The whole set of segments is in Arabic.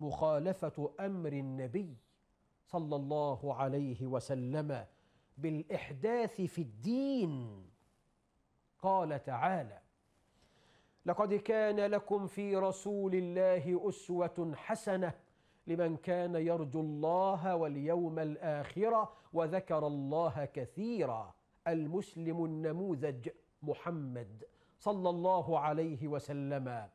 مخالفة أمر النبي صلى الله عليه وسلم بالإحداث في الدين قال تعالى لقد كان لكم في رسول الله أسوة حسنة لمن كان يرجو الله واليوم الآخرة وذكر الله كثيرا المسلم النموذج محمد صلى الله عليه وسلم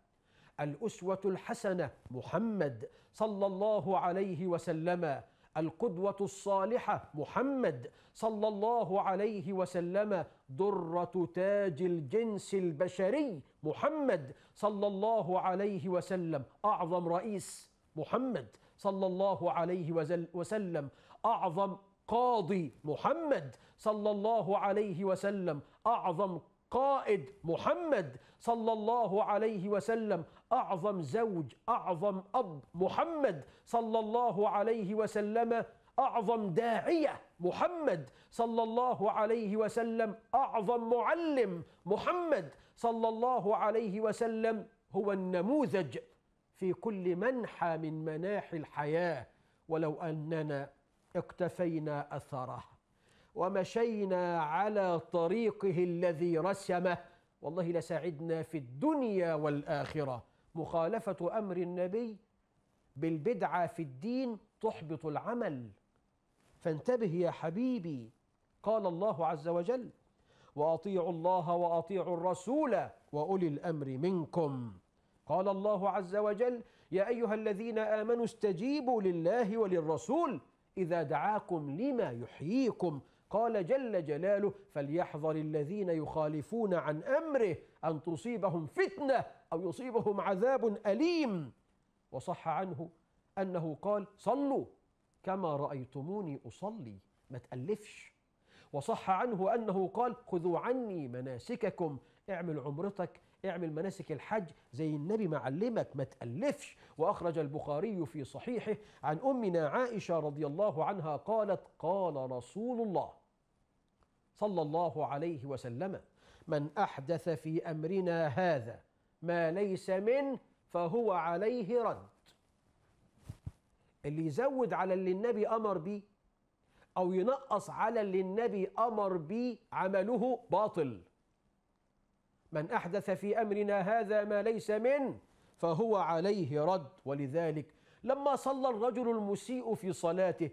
الأسوة الحسنة محمد صلى الله عليه وسلم القدوة الصالحة محمد صلى الله عليه وسلم درة تاج الجنس البشري محمد صلى الله عليه وسلم أعظم رئيس محمد صلى الله عليه وسلم أعظم قاضي محمد صلى الله عليه وسلم أعظم قائد محمد صلى الله عليه وسلم أعظم زوج أعظم أب محمد صلى الله عليه وسلم أعظم داعية محمد صلى الله عليه وسلم أعظم معلم محمد صلى الله عليه وسلم هو النموذج في كل منحى من مناحي الحياة ولو أننا اقتفينا أثره ومشينا على طريقه الذي رسمه والله لسعدنا في الدنيا والآخرة مخالفة أمر النبي بالبدعة في الدين تحبط العمل فانتبه يا حبيبي قال الله عز وجل وأطيعوا الله وأطيعوا الرسول وأولي الأمر منكم قال الله عز وجل يا أيها الذين آمنوا استجيبوا لله وللرسول إذا دعاكم لما يحييكم قال جل جلاله فليحذر الذين يخالفون عن امره ان تصيبهم فتنه او يصيبهم عذاب اليم وصح عنه انه قال صلوا كما رايتموني اصلي ما تالفش وصح عنه انه قال خذوا عني مناسككم اعمل عمرتك اعمل مناسك الحج زي النبي معلمك ما تألفش وأخرج البخاري في صحيحه عن أمنا عائشة رضي الله عنها قالت قال رسول الله صلى الله عليه وسلم من أحدث في أمرنا هذا ما ليس منه فهو عليه رد اللي يزود على اللي النبي أمر به أو ينقص على اللي النبي أمر به عمله باطل من أحدث في أمرنا هذا ما ليس منه فهو عليه رد ولذلك لما صلى الرجل المسيء في صلاته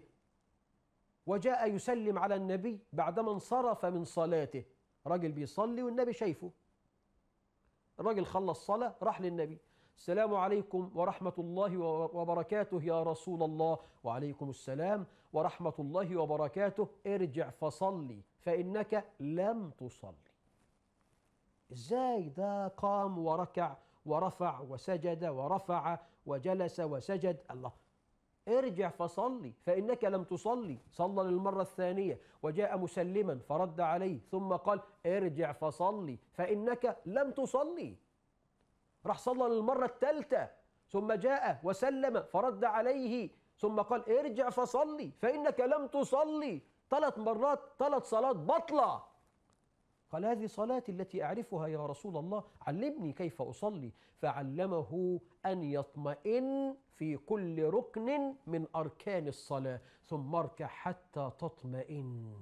وجاء يسلم على النبي بعدما انصرف من صلاته راجل بيصلي والنبي شايفه الراجل خلص صلاة راح للنبي السلام عليكم ورحمة الله وبركاته يا رسول الله وعليكم السلام ورحمة الله وبركاته ارجع فصلي فإنك لم تصلي إزاي ده قام وركع ورفع وسجد ورفع وجلس وسجد الله ارجع فصلي فإنك لم تصلي صلى للمرة الثانية وجاء مسلما فرد عليه ثم قال ارجع فصلي فإنك لم تصلي راح صلى للمرة الثالثة ثم جاء وسلم فرد عليه ثم قال ارجع فصلي فإنك لم تصلي ثلاث مرات ثلاث صلاة بطلة قال هذه صلاتي التي أعرفها يا رسول الله علمني كيف أصلي فعلمه أن يطمئن في كل ركن من أركان الصلاة ثم اركع حتى تطمئن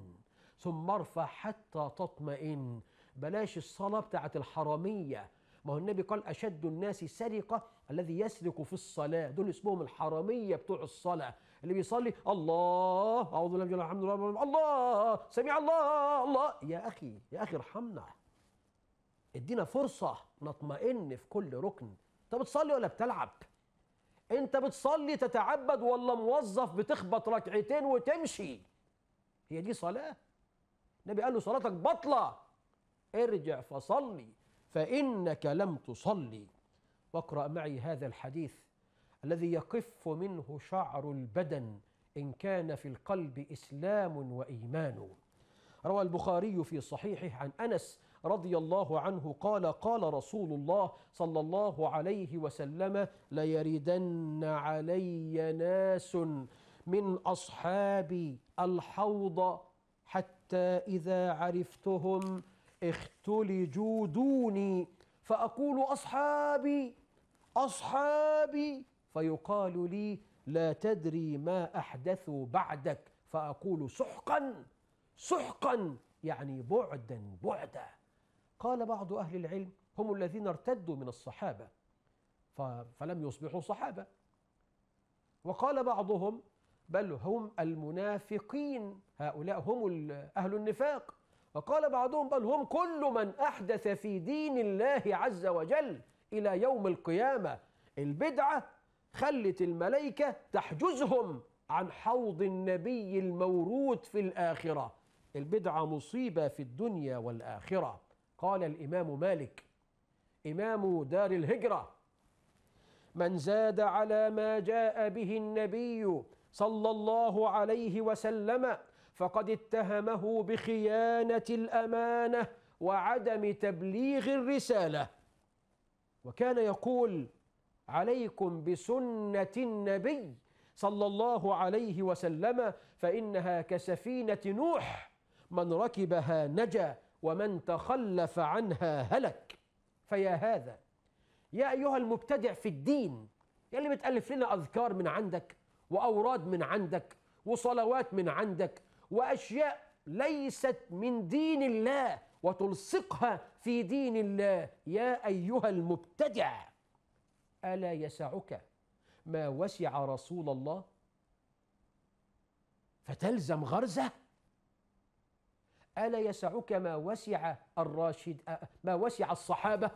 ثم ارفع حتى تطمئن بلاش الصلاة بتاعت الحرامية ما هو النبي قال أشد الناس سرقة الذي يسلك في الصلاة دول اسمهم الحرامية بتوع الصلاة اللي بيصلي الله أعوذ بالله من الحمد لله الله سميع الله الله يا أخي يا أخي ارحمنا ادينا فرصة نطمئن في كل ركن أنت بتصلي ولا بتلعب أنت بتصلي تتعبد ولا موظف بتخبط ركعتين وتمشي هي دي صلاة النبي قال له صلاتك بطلة ارجع فصلي فإنك لم تصلي واقرأ معي هذا الحديث الذي يقف منه شعر البدن إن كان في القلب إسلام وإيمان روى البخاري في صحيحه عن أنس رضي الله عنه قال قال رسول الله صلى الله عليه وسلم ليردن علي ناس من أصحابي الحوض حتى إذا عرفتهم اختلجوا دوني فأقول أصحابي أصحابي فيقال لي لا تدري ما أحدثوا بعدك فأقول سحقا سحقا يعني بعدا بعدا قال بعض أهل العلم هم الذين ارتدوا من الصحابة فلم يصبحوا صحابة وقال بعضهم بل هم المنافقين هؤلاء هم أهل النفاق وقال بعضهم بل هم كل من أحدث في دين الله عز وجل إلى يوم القيامة البدعة خلت الملائكة تحجزهم عن حوض النبي المورود في الآخرة البدعة مصيبة في الدنيا والآخرة قال الإمام مالك إمام دار الهجرة من زاد على ما جاء به النبي صلى الله عليه وسلم فقد اتهمه بخيانة الأمانة وعدم تبليغ الرسالة وكان يقول عليكم بسنة النبي صلى الله عليه وسلم فإنها كسفينة نوح من ركبها نجا ومن تخلف عنها هلك فيا هذا يا أيها المبتدع في الدين يا اللي بتألف لنا أذكار من عندك وأوراد من عندك وصلوات من عندك وأشياء ليست من دين الله وتلصقها في دين الله يا ايها المبتدع الا يسعك ما وسع رسول الله فتلزم غرزه الا يسعك ما وسع الراشد ما وسع الصحابه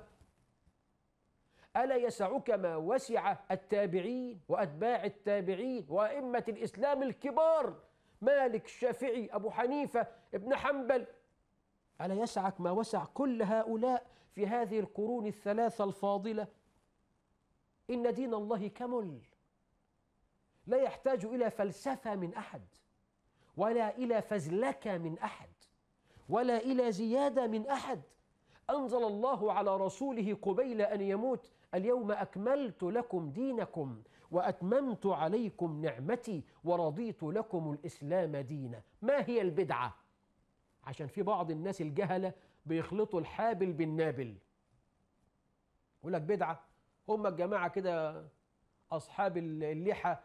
الا يسعك ما وسع التابعين واتباع التابعين وائمه الاسلام الكبار مالك الشافعي ابو حنيفه ابن حنبل ألا يسعك ما وسع كل هؤلاء في هذه القرون الثلاثة الفاضلة إن دين الله كمل لا يحتاج إلى فلسفة من أحد ولا إلى فزلكة من أحد ولا إلى زيادة من أحد أنزل الله على رسوله قبيل أن يموت اليوم أكملت لكم دينكم وأتممت عليكم نعمتي ورضيت لكم الإسلام دينا ما هي البدعة؟ عشان في بعض الناس الجهله بيخلطوا الحابل بالنابل يقول لك بدعه هم الجماعه كده اصحاب اللحى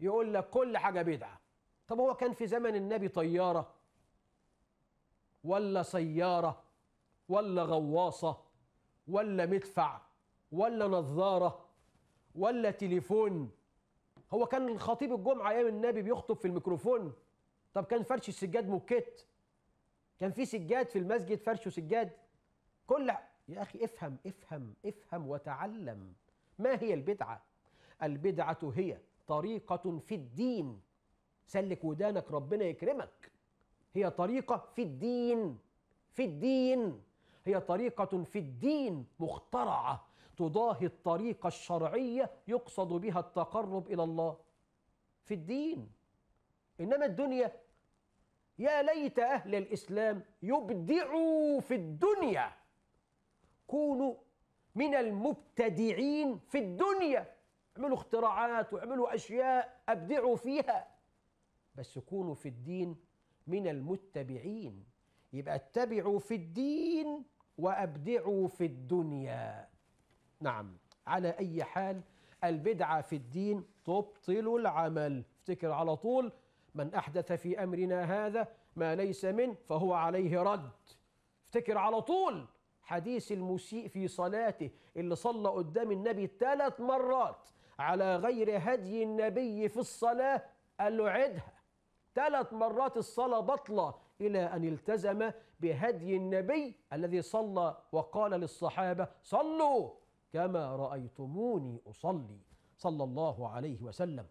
يقول لك كل حاجه بدعه طب هو كان في زمن النبي طياره ولا سياره ولا غواصه ولا مدفع ولا نظاره ولا تليفون هو كان الخطيب الجمعه ايام النبي بيخطب في الميكروفون طب كان فرش السجاد موكيت كان في سجاد في المسجد فرش وسجاد كل يا أخي افهم افهم افهم وتعلم ما هي البدعة البدعة هي طريقة في الدين سلك ودانك ربنا يكرمك هي طريقة في الدين في الدين هي طريقة في الدين مخترعة تضاهي الطريقة الشرعية يقصد بها التقرب إلى الله في الدين إنما الدنيا يا ليت أهل الإسلام يبدعوا في الدنيا كونوا من المبتدعين في الدنيا اعملوا اختراعات واعملوا أشياء أبدعوا فيها بس كونوا في الدين من المتبعين يبقى اتبعوا في الدين وأبدعوا في الدنيا نعم على أي حال البدعة في الدين تبطل العمل افتكر على طول من أحدث في أمرنا هذا ما ليس منه فهو عليه رد افتكر على طول حديث المسيء في صلاته اللي صلى قدام النبي ثلاث مرات على غير هدي النبي في الصلاة قال له عدها ثلاث مرات الصلاة بطلة إلى أن التزم بهدي النبي الذي صلى وقال للصحابة صلوا كما رأيتموني أصلي صلى الله عليه وسلم